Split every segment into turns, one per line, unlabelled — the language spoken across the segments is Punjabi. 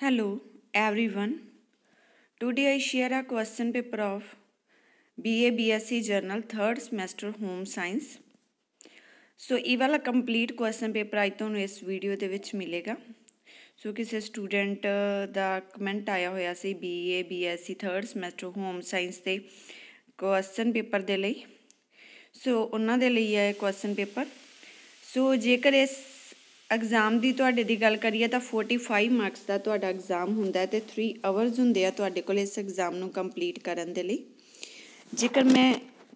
Hello everyone. Today I share a question paper of BA BSc Journal 3rd semester Home Science. ਸੋ ਇਹ ਵਾਲਾ ਕੰਪਲੀਟ ਕੁਐਸਚਨ ਪੇਪਰ ਅੱਜ ਤੁਹਾਨੂੰ ਇਸ ਵੀਡੀਓ ਦੇ ਵਿੱਚ ਮਿਲੇਗਾ ਸੋ ਕਿਸੇ ਸਟੂਡੈਂਟ ਦਾ ਕਮੈਂਟ ਆਇਆ ਹੋਇਆ ਸੀ BA BSc 3rd semester Home Science ਦੇ ਕੁਐਸਚਨ ਪੇਪਰ ਦੇ ਲਈ ਸੋ ਉਹਨਾਂ ਦੇ ਲਈ ਹੈ ਕੁਐਸਚਨ ਪੇਪਰ ਸੋ ਜੇਕਰ ਇਸ ਐਗਜ਼ਾਮ ਦੀ ਤੁਹਾਡੇ ਦੀ ਗੱਲ ਕਰੀਏ ਤਾਂ 45 ਮਾਰਕਸ ਦਾ ਤੁਹਾਡਾ ਐਗਜ਼ਾਮ ਹੁੰਦਾ ਹੈ ਤੇ 3 ਆਵਰਸ ਹੁੰਦੇ ਆ ਤੁਹਾਡੇ ਕੋਲ ਇਸ ਐਗਜ਼ਾਮ ਨੂੰ ਕੰਪਲੀਟ ਕਰਨ ਦੇ ਲਈ ਜੇਕਰ ਮੈਂ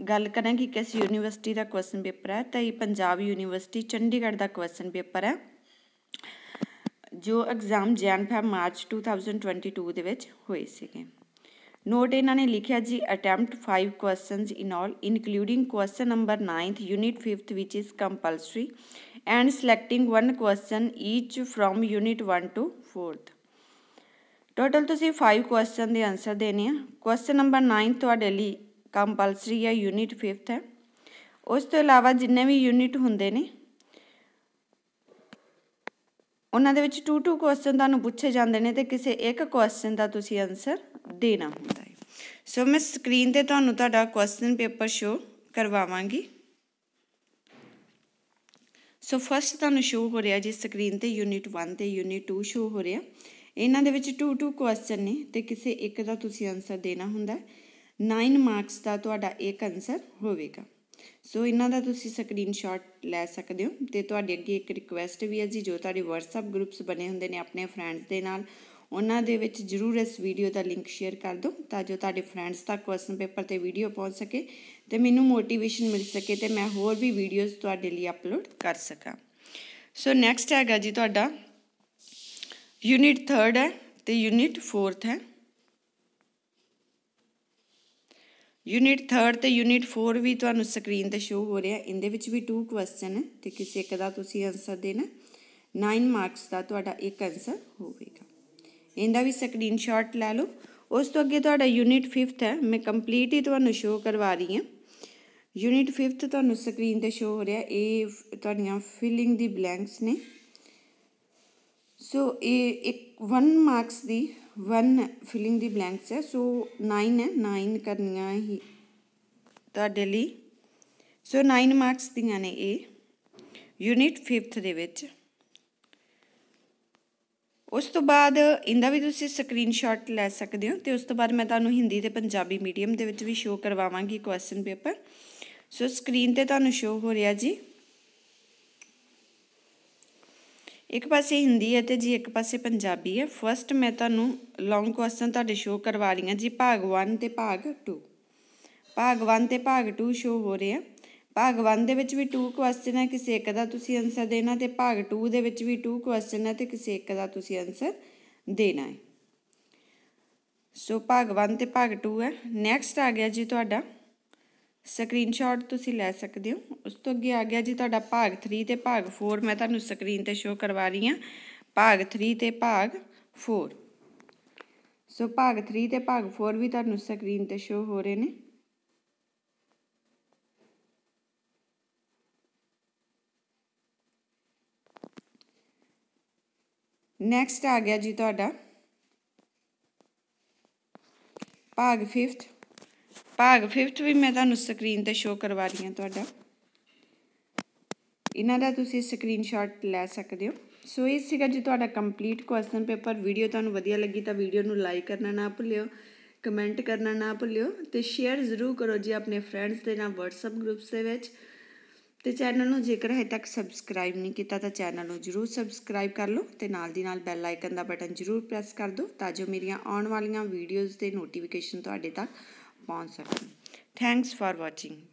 ਗੱਲ ਕਰਾਂ ਕਿ ਕਿਸ ਯੂਨੀਵਰਸਿਟੀ ਦਾ ਕੁਐਸਚਨ ਪੇਪਰ ਹੈ ਤਾਂ ਇਹ ਪੰਜਾਬ ਯੂਨੀਵਰਸਿਟੀ ਚੰਡੀਗੜ੍ਹ ਦਾ ਕੁਐਸਚਨ ਪੇਪਰ ਹੈ ਜੋ ਐਗਜ਼ਾਮ ਜੈਨ ਫੈਬ ਮਾਰਚ 2022 ਦੇ ਵਿੱਚ ਹੋਏ ਸੀਗੇ ਨੋਟ ਇਹਨਾਂ ਨੇ ਲਿਖਿਆ ਜੀ attempt 5 questions in all including question number 9th unit 5th ਵਿਚ is compulsory and selecting one question each from unit 1 to 4th total ਤੁਸੀਂ 5 ਕੁਐਸਚਨ ਦੇ ਆਨਸਰ ਦੇਣੇ ਆ ਕੁਐਸਚਨ ਨੰਬਰ 9 ਤੁਹਾਡੇ ਲਈ ਕੰਪਲਸਰੀ ਹੈ ਯੂਨਿਟ 5th ਹੈ ਉਸ ਤੋਂ ਇਲਾਵਾ ਜਿੰਨੇ ਵੀ ਯੂਨਿਟ ਹੁੰਦੇ ਨੇ ਉਹਨਾਂ ਦੇ ਵਿੱਚ 2 2 ਕੁਐਸਚਨ ਤੁਹਾਨੂੰ ਪੁੱਛੇ ਜਾਂਦੇ ਨੇ ਤੇ ਕਿਸੇ ਇੱਕ ਕੁਐਸਚਨ ਦਾ ਤੁਸੀਂ ਆਨਸਰ ਦੇਣਾ ਹੁੰਦਾ ਹੈ ਸੋ ਮੈਂ ਸਕਰੀਨ ਤੇ ਤੁਹਾਨੂੰ ਤੁਹਾਡਾ ਕੁਐਸਚਨ ਪੇਪਰ ਸ਼ੋ ਕਰਵਾਵਾਂਗੀ ਸੋ ਫਸਟ ਤੁਹਾਨੂੰ ਸ਼ੋ ਹੋ ਰਿਹਾ ਜੀ ਸਕਰੀਨ ਤੇ ਯੂਨਿਟ 1 ਤੇ ਯੂਨਿਟ 2 ਸ਼ੋ ਹੋ ਰਿਹਾ ਇਹਨਾਂ ਦੇ ਵਿੱਚ 2 2 ਕੁਐਸਚਨ ਨੇ ਤੇ ਕਿਸੇ ਇੱਕ ਦਾ ਤੁਸੀਂ ਆਨਸਰ ਦੇਣਾ ਹੁੰਦਾ 9 ਮਾਰਕਸ ਦਾ ਤੁਹਾਡਾ ਇੱਕ ਆਨਸਰ ਹੋਵੇਗਾ ਸੋ ਇਹਨਾਂ ਦਾ ਤੁਸੀਂ ਸਕਰੀਨਸ਼ਾਟ ਲੈ ਸਕਦੇ ਹੋ ਤੇ ਤੁਹਾਡੇ ਅੱਗੇ ਇੱਕ ਰਿਕੁਐਸਟ ਵੀ ਹੈ ਜੀ ਜੋ ਤੁਹਾਡੇ WhatsApp ਗਰੁੱਪਸ ਬਣੇ ਹੁੰਦੇ ਨੇ ਆਪਣੇ ਫਰੈਂਡਸ ਦੇ ਨਾਲ ਉਹਨਾਂ ਦੇ ਵਿੱਚ ਜਰੂਰ ਇਸ ਵੀਡੀਓ ਦਾ ਲਿੰਕ ਸ਼ੇਅਰ ਕਰ ਦਿਓ ਤਾਂ ਜੋ ਤੁਹਾਡੇ ਫਰੈਂਡਸ ਤੱਕ ਕੁਐਸਚਨ ਪੇਪਰ ਤੇ ਵੀਡੀਓ ਪਹੁੰਚ ਸਕੇ ਤੇ ਮੈਨੂੰ ਮੋਟੀਵੇਸ਼ਨ ਮਿਲ ਸਕੇ ਤੇ ਮੈਂ ਹੋਰ ਵੀ ਵੀਡੀਓਜ਼ ਤੁਹਾਡੇ ਲਈ ਅਪਲੋਡ ਕਰ ਸਕਾਂ ਸੋ ਨੈਕਸਟ ਹੈਗਾ ਜੀ ਤੁਹਾਡਾ ਯੂਨਿਟ 3 ਹੈ ਤੇ ਯੂਨਿਟ 4 ਹੈ ਯੂਨਿਟ 3 ਤੇ ਯੂਨਿਟ 4 ਵੀ ਤੁਹਾਨੂੰ ਸਕਰੀਨ ਤੇ ਸ਼ੋ ਹੋ ਰਿਹਾ ਇਹਦੇ ਵਿੱਚ ਵੀ 2 ਕੁਐਸਚਨ ਹੈ ਤੇ ਕਿਸੇ ਇੱਕ ਦਾ ਤੁਸੀਂ ਆਨਸਰ ਦੇਣਾ 9 ਮਾਰਕਸ ਦਾ ਤੁਹਾਡਾ ਇੱਕ ਆਨਸਰ ਹੋਵੇ ਇਹਦਾ ਵੀ ਸਕਰੀਨਸ਼ਾਟ ਲੈ ਲਓ ਉਸ ਤੋਂ ਅੱਗੇ ਤੁਹਾਡਾ ਯੂਨਿਟ 5th ਹੈ ਮੈਂ ਕੰਪਲੀਟ ਹੀ ਤੁਹਾਨੂੰ ਸ਼ੋ ਕਰਵਾ ਰਹੀ ਹਾਂ ਯੂਨਿਟ 5th ਤੁਹਾਨੂੰ ਸਕਰੀਨ ਤੇ ਸ਼ੋ ਹੋ ਰਿਹਾ ਇਹ ਤੁਹਾਡੀਆਂ ਫਿਲਿੰਗ ਦੀ ਬਲੈਂਕਸ ਨੇ ਸੋ ਇਹ ਇੱਕ 1 ਮਾਰਕਸ ਦੀ 1 ਫਿਲਿੰਗ ਦੀ ਬਲੈਂਕਸ ਹੈ ਸੋ 9 ਹੈ 9 ਕਰਨੀਆਂ ਹੀ ਤੁਹਾਡੇ ਲਈ ਸੋ 9 ਮਾਰਕਸ ਦੀਆਂ ਨੇ ਇਹ ਯੂਨਿਟ 5th ਦੇ ਵਿੱਚ ਉਸ ਤੋਂ ਬਾਅਦ ਇਹਦਾ ਵੀ ਤੁਸੀਂ ਸਕਰੀਨਸ਼ਾਟ ਲੈ ਸਕਦੇ ਹੋ ਤੇ ਉਸ ਤੋਂ ਬਾਅਦ ਮੈਂ ਤੁਹਾਨੂੰ ਹਿੰਦੀ ਤੇ ਪੰਜਾਬੀ ਮੀਡੀਅਮ ਦੇ ਵਿੱਚ ਵੀ ਸ਼ੋਅ ਕਰਵਾਵਾਂਗੀ ਕੁਐਸਚਨ ਪੇਪਰ ਸੋ ਸਕਰੀਨ ਤੇ ਤੁਹਾਨੂੰ ਸ਼ੋਅ ਹੋ ਰਿਹਾ ਜੀ ਇੱਕ ਪਾਸੇ ਹਿੰਦੀ ਹੈ ਤੇ ਜੀ ਇੱਕ ਪਾਸੇ ਪੰਜਾਬੀ ਹੈ ਫਰਸਟ ਮੈਂ ਤੁਹਾਨੂੰ ਲੌਂਗ ਕੁਐਸਚਨ ਤੁਹਾਡੇ ਸ਼ੋਅ ਕਰਵਾ ਰਹੀ ਹਾਂ ਜੀ ਭਾਗ 1 ਤੇ ਭਾਗ 2 ਭਾਗ 1 ਤੇ ਭਾਗ 2 ਸ਼ੋਅ ਹੋ ਰਿਹਾ ਹੈ ਭਾਗ 1 ਦੇ ਵਿੱਚ ਵੀ 2 ਕੁਐਸਚਨ ਹੈ ਕਿਸੇ ਇੱਕ ਦਾ ਤੁਸੀਂ ਆਨਸਰ ਦੇਣਾ ਤੇ ਭਾਗ 2 ਦੇ ਵਿੱਚ ਵੀ 2 ਕੁਐਸਚਨ ਹੈ ਤੇ ਕਿਸੇ ਇੱਕ ਦਾ ਤੁਸੀਂ ਆਨਸਰ ਦੇਣਾ ਹੈ ਸੋ ਭਾਗ 1 ਤੇ ਭਾਗ 2 ਹੈ ਨੈਕਸਟ ਆ ਗਿਆ ਜੀ ਤੁਹਾਡਾ ਸਕਰੀਨਸ਼ਾਟ ਤੁਸੀਂ ਲੈ ਸਕਦੇ ਹੋ ਉਸ ਤੋਂ ਅੱਗੇ ਆ ਗਿਆ ਜੀ ਤੁਹਾਡਾ ਭਾਗ 3 ਤੇ ਭਾਗ 4 ਮੈਂ ਤੁਹਾਨੂੰ ਸਕਰੀਨ ਤੇ ਸ਼ੋ ਕਰਵਾ ਰਹੀ ਹਾਂ ਭਾਗ 3 ਤੇ ਭਾਗ 4 ਸੋ ਭਾਗ 3 ਤੇ ਭਾਗ 4 ਵੀ ਤੁਹਾਨੂੰ ਸਕਰੀਨ ਤੇ ਸ਼ੋ ਹੋ ਰਹੇ ਨੇ ਨੈਕਸਟ ਆ ਗਿਆ ਜੀ ਤੁਹਾਡਾ ਭਾਗ 5th ਭਾਗ 5th ਵੀ ਮੈਂ ਤੁਹਾਨੂੰ ਸਕਰੀਨ ਤੇ ਸ਼ੋ ਕਰਵਾ ਰਹੀ ਹਾਂ ਤੁਹਾਡਾ ਇਹਨਾਂ ਦਾ ਤੁਸੀਂ ਸਕਰੀਨਸ਼ਾਟ ਲੈ ਸਕਦੇ ਹੋ ਸੋ ਇਹ ਸੀਗਾ ਜੀ ਤੁਹਾਡਾ ਕੰਪਲੀਟ ਕੁਐਸਚਨ ਪੇਪਰ ਵੀਡੀਓ ਤੁਹਾਨੂੰ ਵਧੀਆ ਲੱਗੀ ਤਾਂ ਵੀਡੀਓ ਨੂੰ ਲਾਈਕ ਕਰਨਾ ਨਾ ਭੁੱਲਿਓ ਕਮੈਂਟ ਕਰਨਾ ਨਾ ਭੁੱਲਿਓ ਤੇ ਸ਼ੇਅਰ ਜ਼ਰੂਰ ਕਰੋ ਜੀ ਆਪਣੇ ਫਰੈਂਡਸ ਦੇ ਨਾਲ WhatsApp ਗਰੁੱਪਸ ਦੇ ਵਿੱਚ ਤੇ ਚੈਨਲ ਨੂੰ ਜੇਕਰ ਹਜੇ ਤੱਕ ਸਬਸਕ੍ਰਾਈਬ ਨਹੀਂ ਕੀਤਾ ਤਾਂ ਚੈਨਲ ਨੂੰ ਜਰੂਰ ਸਬਸਕ੍ਰਾਈਬ ਕਰ ਲਓ ਤੇ ਨਾਲ ਦੀ ਨਾਲ ਬੈਲ ਆਈਕਨ ਦਾ ਬਟਨ ਜਰੂਰ ਪ੍ਰੈਸ ਕਰ ਦਿਓ ਤਾਂ ਜੋ ਮੇਰੀਆਂ ਆਉਣ ਵਾਲੀਆਂ ਵੀਡੀਓਜ਼ ਤੇ ਨੋਟੀਫਿਕੇਸ਼ਨ ਤੁਹਾਡੇ ਤੱਕ ਪਹੁੰਚ ਸਕਣ ਥੈਂਕਸ ਫਾਰ ਵਾਚਿੰਗ